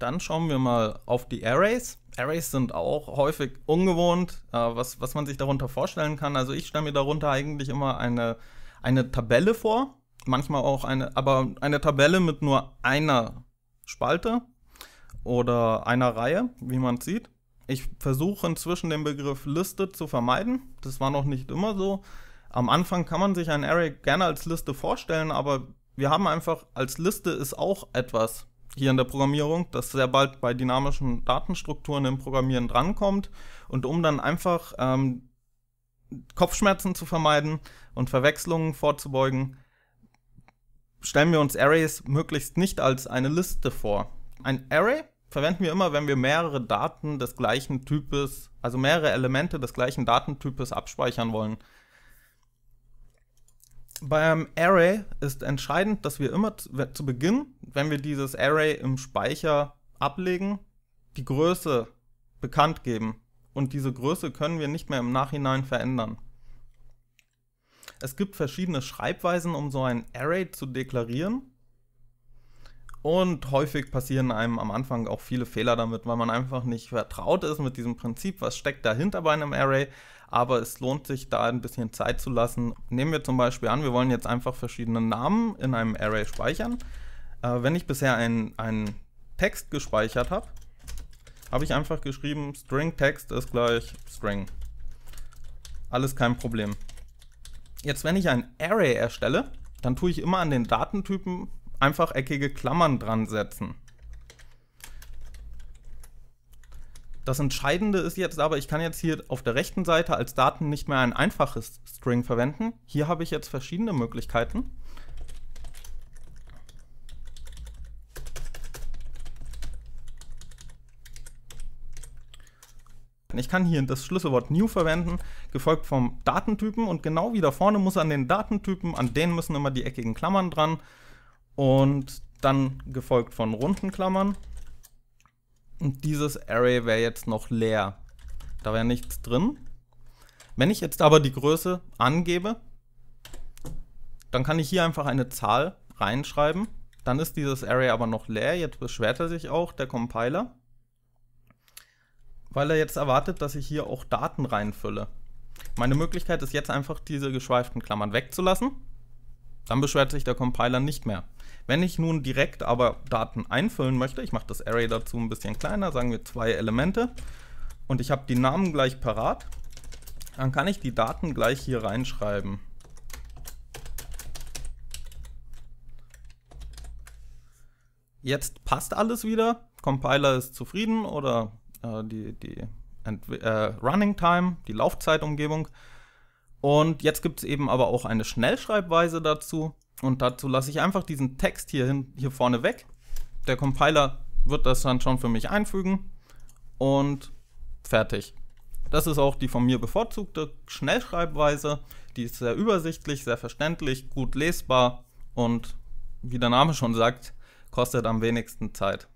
Dann schauen wir mal auf die Arrays. Arrays sind auch häufig ungewohnt, äh, was, was man sich darunter vorstellen kann. Also ich stelle mir darunter eigentlich immer eine, eine Tabelle vor, manchmal auch eine, aber eine Tabelle mit nur einer Spalte oder einer Reihe, wie man sieht. Ich versuche inzwischen den Begriff Liste zu vermeiden. Das war noch nicht immer so. Am Anfang kann man sich ein Array gerne als Liste vorstellen, aber wir haben einfach als Liste ist auch etwas hier in der Programmierung, das sehr bald bei dynamischen Datenstrukturen im Programmieren drankommt. Und um dann einfach ähm, Kopfschmerzen zu vermeiden und Verwechslungen vorzubeugen, stellen wir uns Arrays möglichst nicht als eine Liste vor. Ein Array verwenden wir immer, wenn wir mehrere Daten des gleichen Types, also mehrere Elemente des gleichen Datentypes abspeichern wollen beim Array ist entscheidend, dass wir immer zu Beginn, wenn wir dieses Array im Speicher ablegen, die Größe bekannt geben. Und diese Größe können wir nicht mehr im Nachhinein verändern. Es gibt verschiedene Schreibweisen, um so ein Array zu deklarieren. Und häufig passieren einem am Anfang auch viele Fehler damit, weil man einfach nicht vertraut ist mit diesem Prinzip, was steckt dahinter bei einem Array. Aber es lohnt sich da ein bisschen Zeit zu lassen. Nehmen wir zum Beispiel an, wir wollen jetzt einfach verschiedene Namen in einem Array speichern. Äh, wenn ich bisher einen Text gespeichert habe, habe ich einfach geschrieben, String Text ist gleich String. Alles kein Problem. Jetzt, wenn ich ein Array erstelle, dann tue ich immer an den Datentypen einfach eckige Klammern dran setzen. Das Entscheidende ist jetzt aber, ich kann jetzt hier auf der rechten Seite als Daten nicht mehr ein einfaches String verwenden. Hier habe ich jetzt verschiedene Möglichkeiten. Ich kann hier das Schlüsselwort new verwenden, gefolgt vom Datentypen und genau wie da vorne muss an den Datentypen, an denen müssen immer die eckigen Klammern dran und dann gefolgt von runden Klammern. Und dieses Array wäre jetzt noch leer. Da wäre nichts drin. Wenn ich jetzt aber die Größe angebe, dann kann ich hier einfach eine Zahl reinschreiben. Dann ist dieses Array aber noch leer. Jetzt beschwert er sich auch, der Compiler. Weil er jetzt erwartet, dass ich hier auch Daten reinfülle. Meine Möglichkeit ist jetzt einfach, diese geschweiften Klammern wegzulassen dann beschwert sich der Compiler nicht mehr. Wenn ich nun direkt aber Daten einfüllen möchte, ich mache das Array dazu ein bisschen kleiner, sagen wir zwei Elemente, und ich habe die Namen gleich parat, dann kann ich die Daten gleich hier reinschreiben. Jetzt passt alles wieder, Compiler ist zufrieden oder äh, die, die äh, Running Time, die Laufzeitumgebung und jetzt gibt es eben aber auch eine Schnellschreibweise dazu. Und dazu lasse ich einfach diesen Text hier, hin, hier vorne weg. Der Compiler wird das dann schon für mich einfügen. Und fertig. Das ist auch die von mir bevorzugte Schnellschreibweise. Die ist sehr übersichtlich, sehr verständlich, gut lesbar und wie der Name schon sagt, kostet am wenigsten Zeit.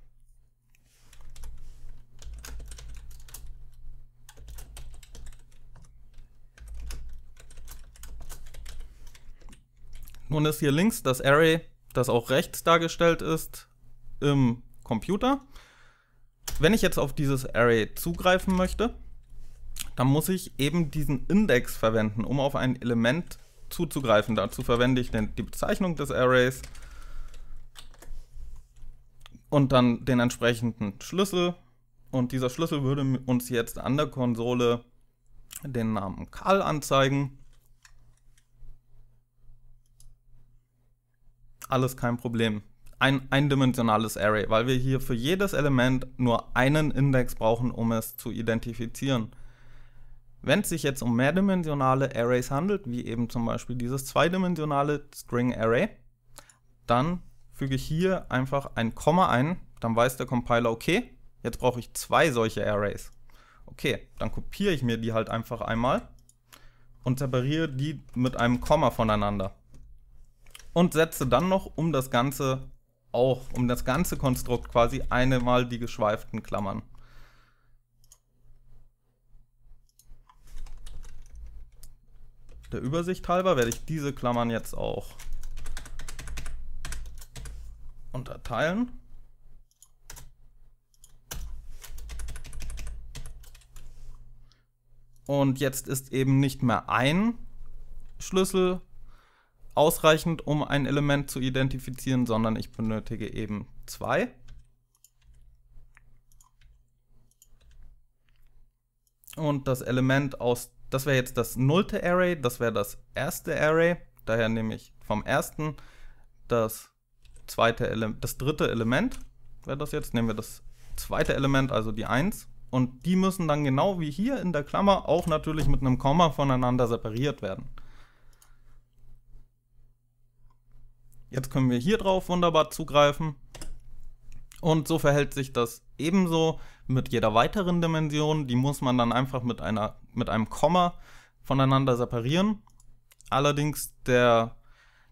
Nun ist hier links das Array, das auch rechts dargestellt ist, im Computer. Wenn ich jetzt auf dieses Array zugreifen möchte, dann muss ich eben diesen Index verwenden, um auf ein Element zuzugreifen. Dazu verwende ich den, die Bezeichnung des Arrays und dann den entsprechenden Schlüssel. Und dieser Schlüssel würde uns jetzt an der Konsole den Namen Karl anzeigen. alles kein Problem. Ein eindimensionales Array, weil wir hier für jedes Element nur einen Index brauchen, um es zu identifizieren. Wenn es sich jetzt um mehrdimensionale Arrays handelt, wie eben zum Beispiel dieses zweidimensionale String Array, dann füge ich hier einfach ein Komma ein, dann weiß der Compiler, okay, jetzt brauche ich zwei solche Arrays. Okay, dann kopiere ich mir die halt einfach einmal und separiere die mit einem Komma voneinander und setze dann noch um das Ganze auch, um das ganze Konstrukt quasi einmal die geschweiften Klammern. Der Übersicht halber werde ich diese Klammern jetzt auch unterteilen. Und jetzt ist eben nicht mehr ein Schlüssel ausreichend, um ein Element zu identifizieren, sondern ich benötige eben zwei. Und das Element aus, das wäre jetzt das nullte Array, das wäre das erste Array. Daher nehme ich vom ersten das zweite Element, das dritte Element wäre das jetzt. Nehmen wir das zweite Element, also die 1. Und die müssen dann genau wie hier in der Klammer auch natürlich mit einem Komma voneinander separiert werden. Jetzt können wir hier drauf wunderbar zugreifen. Und so verhält sich das ebenso mit jeder weiteren Dimension. Die muss man dann einfach mit, einer, mit einem Komma voneinander separieren. Allerdings der,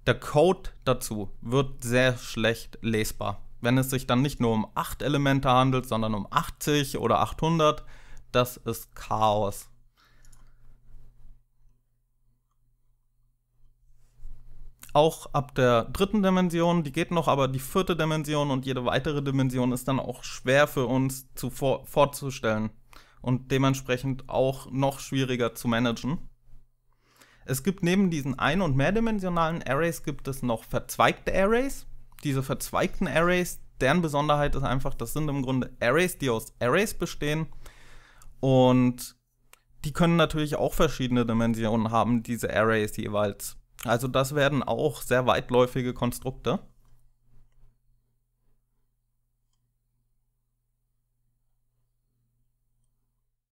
der Code dazu wird sehr schlecht lesbar. Wenn es sich dann nicht nur um 8 Elemente handelt, sondern um 80 oder 800, das ist Chaos. auch ab der dritten Dimension, die geht noch, aber die vierte Dimension und jede weitere Dimension ist dann auch schwer für uns zu vor vorzustellen und dementsprechend auch noch schwieriger zu managen. Es gibt neben diesen ein- und mehrdimensionalen Arrays gibt es noch verzweigte Arrays. Diese verzweigten Arrays, deren Besonderheit ist einfach, das sind im Grunde Arrays, die aus Arrays bestehen und die können natürlich auch verschiedene Dimensionen haben, diese Arrays jeweils. Also das werden auch sehr weitläufige Konstrukte.